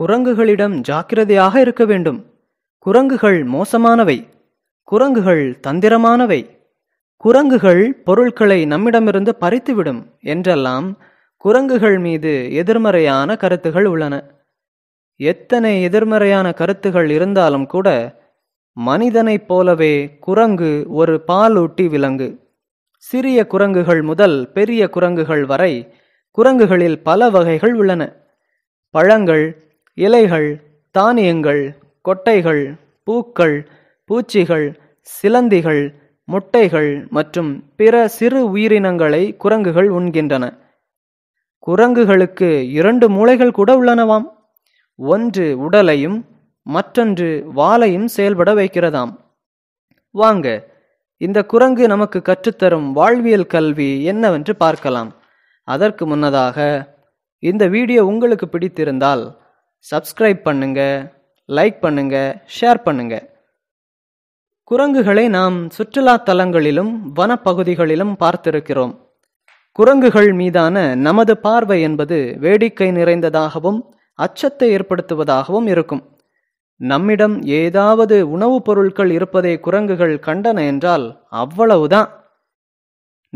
குரங்குகளிடம் ஜாக்கிரதையாக இருக்க வேண்டும் குரங்குகள் மோசமானவை குரங்குகள் தந்திரமானவை குரங்குகள் பொருட்களை நம்மிடமிருந்து பறித்துவிடும் என்றெல்லாம் குரங்குகள் மீது எதிர்மறையான கருத்துகள் உள்ளன எத்தனை எதிர்மறையான கருத்துகள் இருந்தாலும் கூட மனிதனைப் போலவே குரங்கு ஒரு பாலூட்டி விலங்கு சிறிய குரங்குகள் முதல் பெரிய குரங்குகள் வரை குரங்குகளில் பல வகைகள் உள்ளன பழங்கள் இலைகள் தானியங்கள் கொட்டைகள் பூக்கள் பூச்சிகள் சிலந்திகள் முட்டைகள் மற்றும் பிற சிறு உயிரினங்களை குரங்குகள் உண்கின்றன குரங்குகளுக்கு இரண்டு மூளைகள் கூட உள்ளனவாம் ஒன்று உடலையும் மற்றொன்று வாலையும் செயல்பட வைக்கிறதாம் வாங்க இந்த குரங்கு நமக்கு கற்றுத்தரும் வாழ்வியல் கல்வி என்னவென்று பார்க்கலாம் அதற்கு முன்னதாக இந்த வீடியோ உங்களுக்கு பிடித்திருந்தால் சப்ஸ்கிரைப் பண்ணுங்க லைக் பண்ணுங்க ஷேர் பண்ணுங்க குரங்குகளை நாம் சுற்றுலா தலங்களிலும் வனப்பகுதிகளிலும் பார்த்திருக்கிறோம் குரங்குகள் மீதான நமது பார்வை என்பது வேடிக்கை நிறைந்ததாகவும் அச்சத்தை ஏற்படுத்துவதாகவும் இருக்கும் நம்மிடம் ஏதாவது உணவுப் பொருட்கள் இருப்பதை குரங்குகள் கண்டன என்றால் அவ்வளவுதான்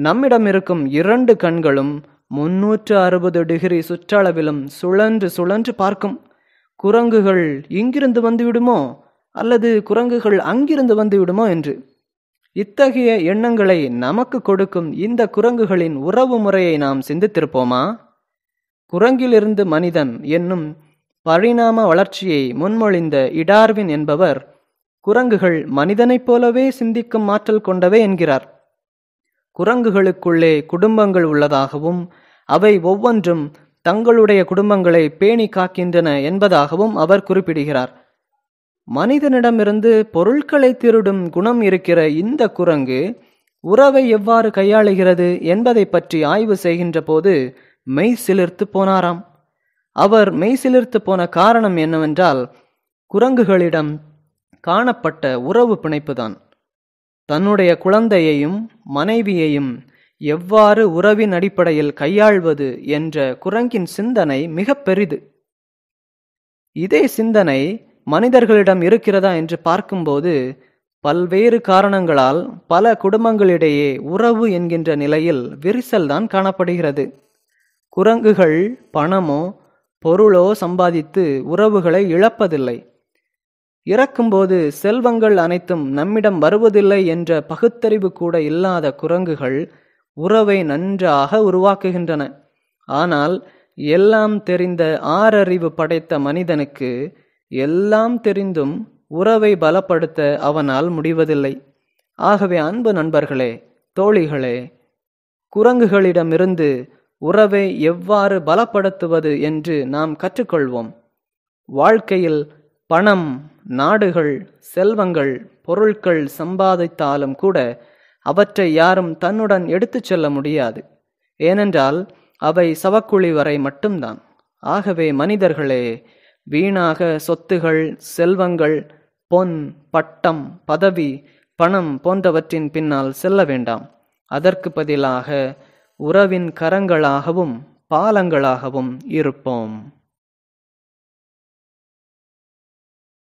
நம்மிடம் இருக்கும் இரண்டு கண்களும் முன்னூற்று அறுபது டிகிரி சுற்றளவிலும் சுழன்று சுழன்று பார்க்கும் குரங்குகள் இங்கிருந்து வந்துவிடுமோ அல்லது குரங்குகள் அங்கிருந்து வந்துவிடுமோ என்று இத்தகைய எண்ணங்களை நமக்கு கொடுக்கும் இந்த குரங்குகளின் உறவு முறையை நாம் சிந்தித்திருப்போமா குரங்கிலிருந்து மனிதன் என்னும் பரிணாம வளர்ச்சியை முன்மொழிந்த இடார்வின் என்பவர் குரங்குகள் மனிதனைப் போலவே சிந்திக்கும் ஆற்றல் கொண்டவை என்கிறார் குரங்குகளுக்குள்ளே குடும்பங்கள் உள்ளதாகவும் அவை ஒவ்வொன்றும் தங்களுடைய குடும்பங்களை பேணி காக்கின்றன என்பதாகவும் அவர் குறிப்பிடுகிறார் மனிதனிடமிருந்து பொருட்களை திருடும் குணம் இருக்கிற இந்த குரங்கு உறவை எவ்வாறு கையாளுகிறது என்பதை பற்றி ஆய்வு செய்கின்ற போது மெய் சிலிர்த்து போனாராம் அவர் மெய் சிலிர்த்து போன காரணம் என்னவென்றால் குரங்குகளிடம் காணப்பட்ட உறவு பிணைப்புதான் தன்னுடைய குழந்தையையும் மனைவியையும் எவ்வாறு உறவின் அடிப்படையில் கையாள்வது என்ற குரங்கின் சிந்தனை மிக பெரிது இதே சிந்தனை மனிதர்களிடம் இருக்கிறதா என்று பார்க்கும்போது பல்வேறு காரணங்களால் பல குடும்பங்களிடையே உறவு என்கின்ற நிலையில் விரிசல்தான் காணப்படுகிறது குரங்குகள் பணமோ பொருளோ சம்பாதித்து உறவுகளை இழப்பதில்லை இறக்கும்போது செல்வங்கள் அனைத்தும் நம்மிடம் வருவதில்லை என்ற பகுத்தறிவு கூட இல்லாத குரங்குகள் உறவை நன்றாக உருவாக்குகின்றன ஆனால் எல்லாம் தெரிந்த ஆறறிவு படைத்த மனிதனுக்கு எல்லாம் தெரிந்தும் உறவை பலப்படுத்த அவனால் முடிவதில்லை ஆகவே அன்பு நண்பர்களே தோழிகளே குரங்குகளிடமிருந்து உறவை எவ்வாறு பலப்படுத்துவது என்று நாம் கற்றுக்கொள்வோம் வாழ்க்கையில் பணம் நாடுகள் செல்வங்கள் பொருட்கள் சம்பாதித்தாலும் கூட அவற்றை யாரும் தன்னுடன் எடுத்துச் செல்ல முடியாது ஏனென்றால் அவை சவக்குழி வரை மட்டும்தான் ஆகவே மனிதர்களே வீணாக சொத்துகள் செல்வங்கள் பொன் பட்டம் பதவி பணம் போன்றவற்றின் பின்னால் செல்ல வேண்டாம் அதற்கு பதிலாக உறவின் கரங்களாகவும் பாலங்களாகவும் இருப்போம்